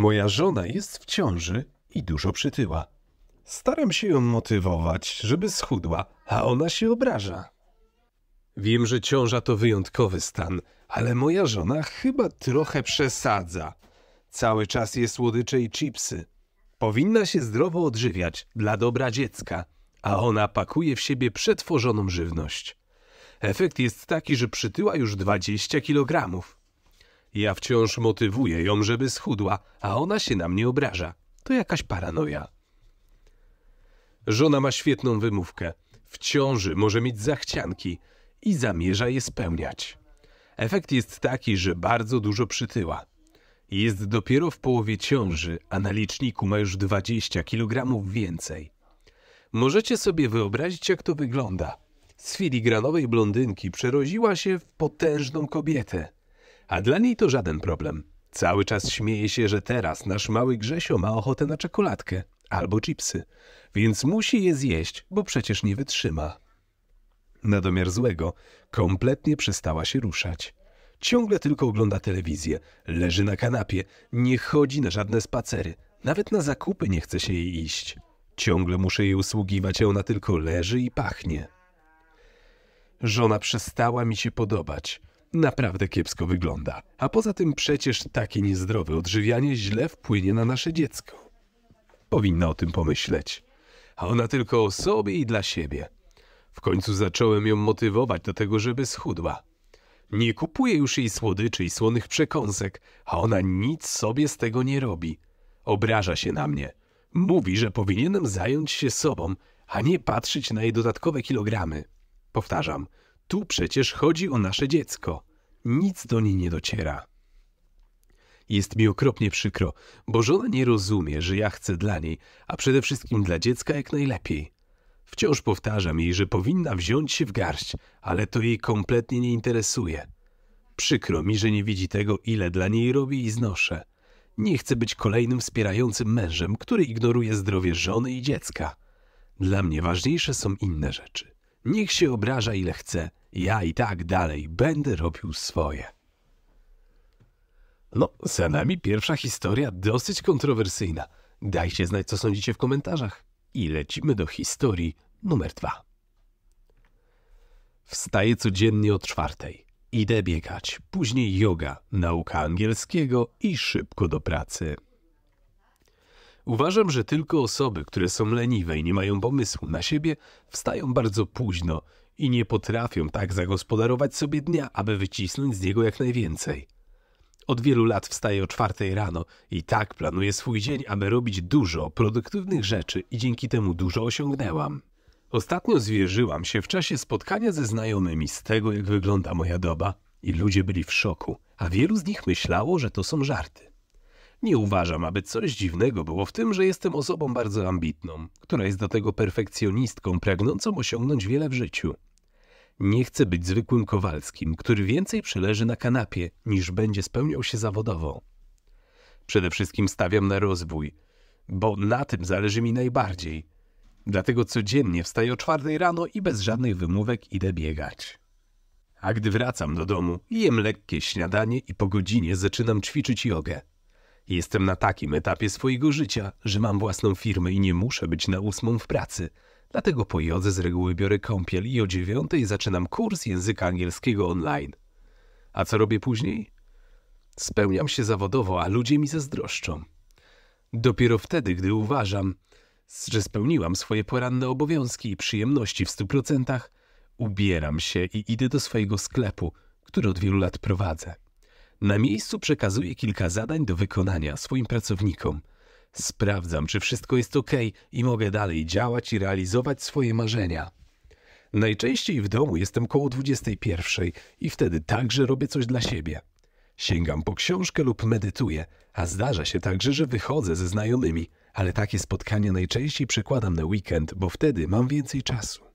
Moja żona jest w ciąży i dużo przytyła. Staram się ją motywować, żeby schudła, a ona się obraża. Wiem, że ciąża to wyjątkowy stan, ale moja żona chyba trochę przesadza. Cały czas je słodycze i chipsy. Powinna się zdrowo odżywiać dla dobra dziecka, a ona pakuje w siebie przetworzoną żywność. Efekt jest taki, że przytyła już 20 kg. Ja wciąż motywuję ją, żeby schudła, a ona się na mnie obraża. To jakaś paranoja. Żona ma świetną wymówkę. W ciąży może mieć zachcianki i zamierza je spełniać. Efekt jest taki, że bardzo dużo przytyła. Jest dopiero w połowie ciąży, a na liczniku ma już 20 kg więcej. Możecie sobie wyobrazić, jak to wygląda. Z filigranowej blondynki przeroziła się w potężną kobietę. A dla niej to żaden problem. Cały czas śmieje się, że teraz nasz mały Grzesio ma ochotę na czekoladkę albo chipsy, więc musi je zjeść, bo przecież nie wytrzyma. Na domiar złego kompletnie przestała się ruszać. Ciągle tylko ogląda telewizję, leży na kanapie, nie chodzi na żadne spacery, nawet na zakupy nie chce się jej iść. Ciągle muszę jej usługiwać, a ona tylko leży i pachnie. Żona przestała mi się podobać naprawdę kiepsko wygląda. A poza tym przecież takie niezdrowe odżywianie źle wpłynie na nasze dziecko. Powinna o tym pomyśleć. A ona tylko o sobie i dla siebie. W końcu zacząłem ją motywować do tego, żeby schudła. Nie kupuję już jej słodyczy i słonych przekąsek, a ona nic sobie z tego nie robi. Obraża się na mnie. Mówi, że powinienem zająć się sobą, a nie patrzeć na jej dodatkowe kilogramy. Powtarzam – tu przecież chodzi o nasze dziecko. Nic do niej nie dociera. Jest mi okropnie przykro, bo żona nie rozumie, że ja chcę dla niej, a przede wszystkim dla dziecka jak najlepiej. Wciąż powtarzam jej, że powinna wziąć się w garść, ale to jej kompletnie nie interesuje. Przykro mi, że nie widzi tego, ile dla niej robi i znoszę. Nie chcę być kolejnym wspierającym mężem, który ignoruje zdrowie żony i dziecka. Dla mnie ważniejsze są inne rzeczy. Niech się obraża ile chce, ja i tak dalej będę robił swoje. No, za nami pierwsza historia dosyć kontrowersyjna. Dajcie znać, co sądzicie w komentarzach. I lecimy do historii numer dwa. Wstaję codziennie o czwartej. Idę biegać, później yoga, nauka angielskiego i szybko do pracy. Uważam, że tylko osoby, które są leniwe i nie mają pomysłu na siebie, wstają bardzo późno i nie potrafią tak zagospodarować sobie dnia, aby wycisnąć z niego jak najwięcej. Od wielu lat wstaję o czwartej rano i tak planuję swój dzień, aby robić dużo produktywnych rzeczy i dzięki temu dużo osiągnęłam. Ostatnio zwierzyłam się w czasie spotkania ze znajomymi z tego, jak wygląda moja doba i ludzie byli w szoku, a wielu z nich myślało, że to są żarty. Nie uważam, aby coś dziwnego było w tym, że jestem osobą bardzo ambitną, która jest do tego perfekcjonistką, pragnącą osiągnąć wiele w życiu. Nie chcę być zwykłym Kowalskim, który więcej przeleży na kanapie, niż będzie spełniał się zawodowo. Przede wszystkim stawiam na rozwój, bo na tym zależy mi najbardziej. Dlatego codziennie wstaję o czwartej rano i bez żadnych wymówek idę biegać. A gdy wracam do domu, jem lekkie śniadanie i po godzinie zaczynam ćwiczyć jogę. Jestem na takim etapie swojego życia, że mam własną firmę i nie muszę być na ósmą w pracy – Dlatego po jodze z reguły biorę kąpiel i o dziewiątej zaczynam kurs języka angielskiego online. A co robię później? Spełniam się zawodowo, a ludzie mi zazdroszczą. Dopiero wtedy, gdy uważam, że spełniłam swoje poranne obowiązki i przyjemności w stu procentach, ubieram się i idę do swojego sklepu, który od wielu lat prowadzę. Na miejscu przekazuję kilka zadań do wykonania swoim pracownikom – Sprawdzam, czy wszystko jest ok i mogę dalej działać i realizować swoje marzenia. Najczęściej w domu jestem koło 21 i wtedy także robię coś dla siebie. Sięgam po książkę lub medytuję, a zdarza się także, że wychodzę ze znajomymi, ale takie spotkania najczęściej przekładam na weekend, bo wtedy mam więcej czasu.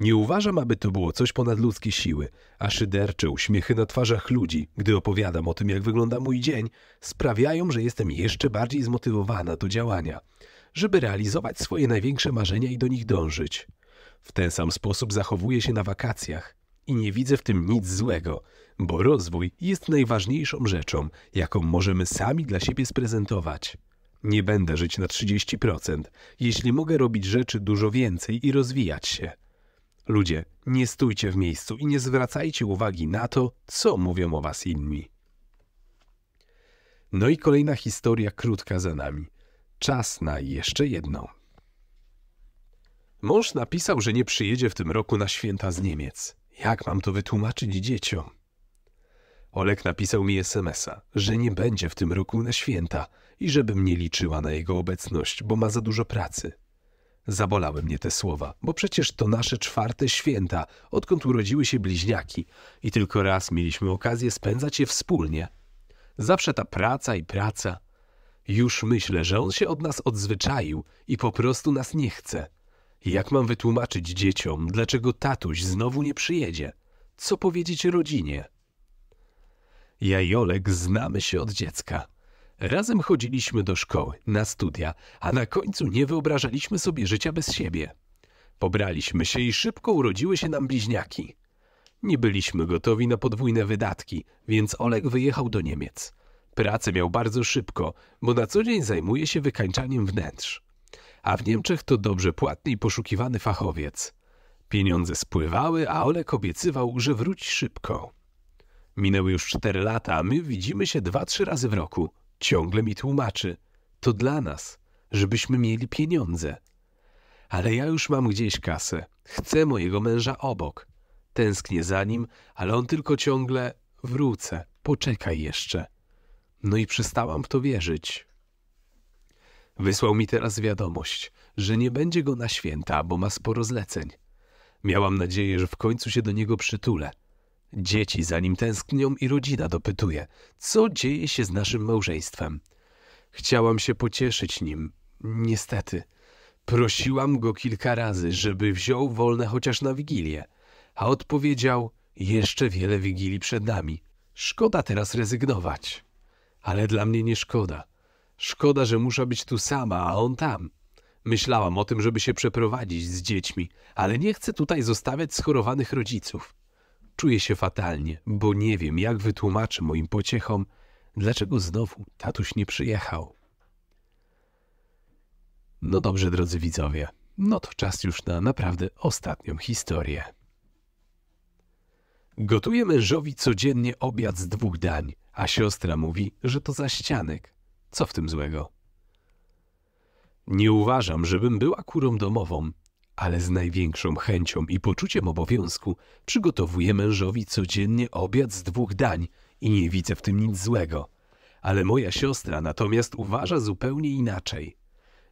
Nie uważam, aby to było coś ponad ludzkie siły, a szydercze uśmiechy na twarzach ludzi, gdy opowiadam o tym, jak wygląda mój dzień, sprawiają, że jestem jeszcze bardziej zmotywowana do działania, żeby realizować swoje największe marzenia i do nich dążyć. W ten sam sposób zachowuję się na wakacjach i nie widzę w tym nic złego, bo rozwój jest najważniejszą rzeczą, jaką możemy sami dla siebie sprezentować. Nie będę żyć na 30%, jeśli mogę robić rzeczy dużo więcej i rozwijać się. Ludzie, nie stójcie w miejscu i nie zwracajcie uwagi na to, co mówią o was inni. No i kolejna historia krótka za nami. Czas na jeszcze jedną. Mąż napisał, że nie przyjedzie w tym roku na święta z Niemiec. Jak mam to wytłumaczyć dzieciom? Olek napisał mi SMSa, że nie będzie w tym roku na święta i żebym nie liczyła na jego obecność, bo ma za dużo pracy. Zabolały mnie te słowa, bo przecież to nasze czwarte święta, odkąd urodziły się bliźniaki i tylko raz mieliśmy okazję spędzać je wspólnie. Zawsze ta praca i praca. Już myślę, że on się od nas odzwyczaił i po prostu nas nie chce. Jak mam wytłumaczyć dzieciom, dlaczego tatuś znowu nie przyjedzie? Co powiedzieć rodzinie? Ja i Olek znamy się od dziecka. Razem chodziliśmy do szkoły, na studia, a na końcu nie wyobrażaliśmy sobie życia bez siebie. Pobraliśmy się i szybko urodziły się nam bliźniaki. Nie byliśmy gotowi na podwójne wydatki, więc Olek wyjechał do Niemiec. Pracę miał bardzo szybko, bo na co dzień zajmuje się wykańczaniem wnętrz. A w Niemczech to dobrze płatny i poszukiwany fachowiec. Pieniądze spływały, a Olek obiecywał, że wróci szybko. Minęły już cztery lata, a my widzimy się dwa, trzy razy w roku – Ciągle mi tłumaczy. To dla nas, żebyśmy mieli pieniądze. Ale ja już mam gdzieś kasę. Chcę mojego męża obok. Tęsknię za nim, ale on tylko ciągle wrócę, poczekaj jeszcze. No i przestałam w to wierzyć. Wysłał mi teraz wiadomość, że nie będzie go na święta, bo ma sporo zleceń. Miałam nadzieję, że w końcu się do niego przytulę – Dzieci za nim tęsknią i rodzina dopytuje, co dzieje się z naszym małżeństwem. Chciałam się pocieszyć nim. Niestety. Prosiłam go kilka razy, żeby wziął wolne chociaż na wigilię, a odpowiedział: Jeszcze wiele wigilii przed nami. Szkoda teraz rezygnować. Ale dla mnie nie szkoda. Szkoda, że muszę być tu sama, a on tam. Myślałam o tym, żeby się przeprowadzić z dziećmi, ale nie chcę tutaj zostawiać schorowanych rodziców. Czuję się fatalnie, bo nie wiem, jak wytłumaczę moim pociechom, dlaczego znowu tatuś nie przyjechał. No dobrze, drodzy widzowie, no to czas już na naprawdę ostatnią historię. Gotuję mężowi codziennie obiad z dwóch dań, a siostra mówi, że to za ścianek. Co w tym złego? Nie uważam, żebym była kurą domową, ale z największą chęcią i poczuciem obowiązku przygotowuję mężowi codziennie obiad z dwóch dań i nie widzę w tym nic złego. Ale moja siostra natomiast uważa zupełnie inaczej.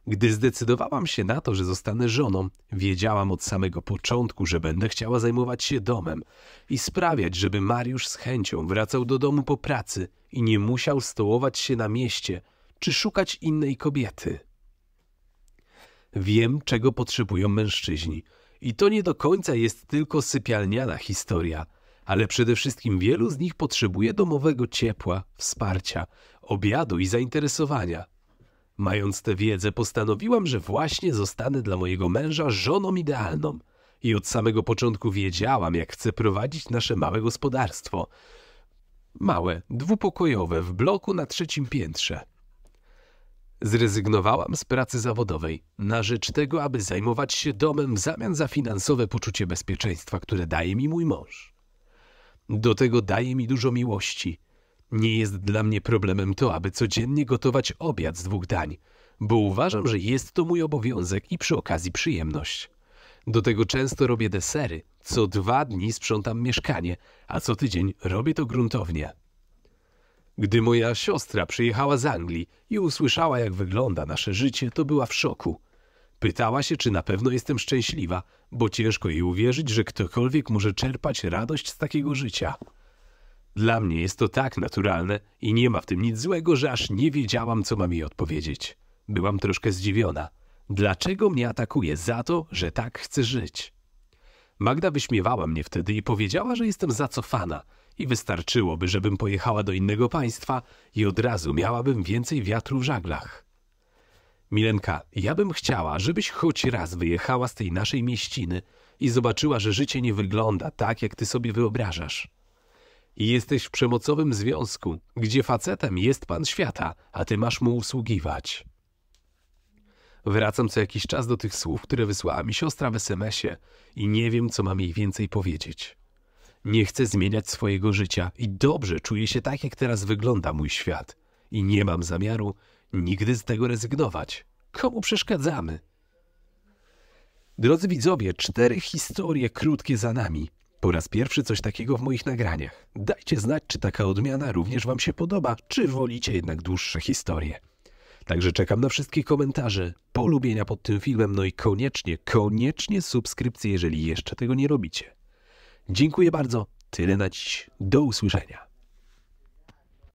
Gdy zdecydowałam się na to, że zostanę żoną, wiedziałam od samego początku, że będę chciała zajmować się domem i sprawiać, żeby Mariusz z chęcią wracał do domu po pracy i nie musiał stołować się na mieście czy szukać innej kobiety. Wiem, czego potrzebują mężczyźni. I to nie do końca jest tylko sypialniana historia, ale przede wszystkim wielu z nich potrzebuje domowego ciepła, wsparcia, obiadu i zainteresowania. Mając tę wiedzę, postanowiłam, że właśnie zostanę dla mojego męża żoną idealną. I od samego początku wiedziałam, jak chcę prowadzić nasze małe gospodarstwo. Małe, dwupokojowe, w bloku na trzecim piętrze. Zrezygnowałam z pracy zawodowej na rzecz tego, aby zajmować się domem w zamian za finansowe poczucie bezpieczeństwa, które daje mi mój mąż. Do tego daje mi dużo miłości. Nie jest dla mnie problemem to, aby codziennie gotować obiad z dwóch dań, bo uważam, że jest to mój obowiązek i przy okazji przyjemność. Do tego często robię desery. Co dwa dni sprzątam mieszkanie, a co tydzień robię to gruntownie. Gdy moja siostra przyjechała z Anglii i usłyszała, jak wygląda nasze życie, to była w szoku. Pytała się, czy na pewno jestem szczęśliwa, bo ciężko jej uwierzyć, że ktokolwiek może czerpać radość z takiego życia. Dla mnie jest to tak naturalne i nie ma w tym nic złego, że aż nie wiedziałam, co mam jej odpowiedzieć. Byłam troszkę zdziwiona. Dlaczego mnie atakuje za to, że tak chcę żyć? Magda wyśmiewała mnie wtedy i powiedziała, że jestem zacofana – i wystarczyłoby, żebym pojechała do innego państwa i od razu miałabym więcej wiatru w żaglach. Milenka, ja bym chciała, żebyś choć raz wyjechała z tej naszej mieściny i zobaczyła, że życie nie wygląda tak, jak ty sobie wyobrażasz. Jesteś w przemocowym związku, gdzie facetem jest pan świata, a ty masz mu usługiwać. Wracam co jakiś czas do tych słów, które wysłała mi siostra w SMS-ie i nie wiem, co mam jej więcej powiedzieć. Nie chcę zmieniać swojego życia i dobrze czuję się tak, jak teraz wygląda mój świat. I nie mam zamiaru nigdy z tego rezygnować. Komu przeszkadzamy? Drodzy widzowie, cztery historie krótkie za nami. Po raz pierwszy coś takiego w moich nagraniach. Dajcie znać, czy taka odmiana również Wam się podoba, czy wolicie jednak dłuższe historie. Także czekam na wszystkie komentarze, polubienia pod tym filmem, no i koniecznie, koniecznie subskrypcję, jeżeli jeszcze tego nie robicie. Dziękuję bardzo. Tyle na dziś. Do usłyszenia.